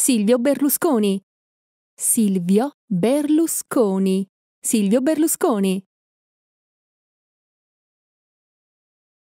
Silvio Berlusconi. Silvio Berlusconi. Silvio Berlusconi.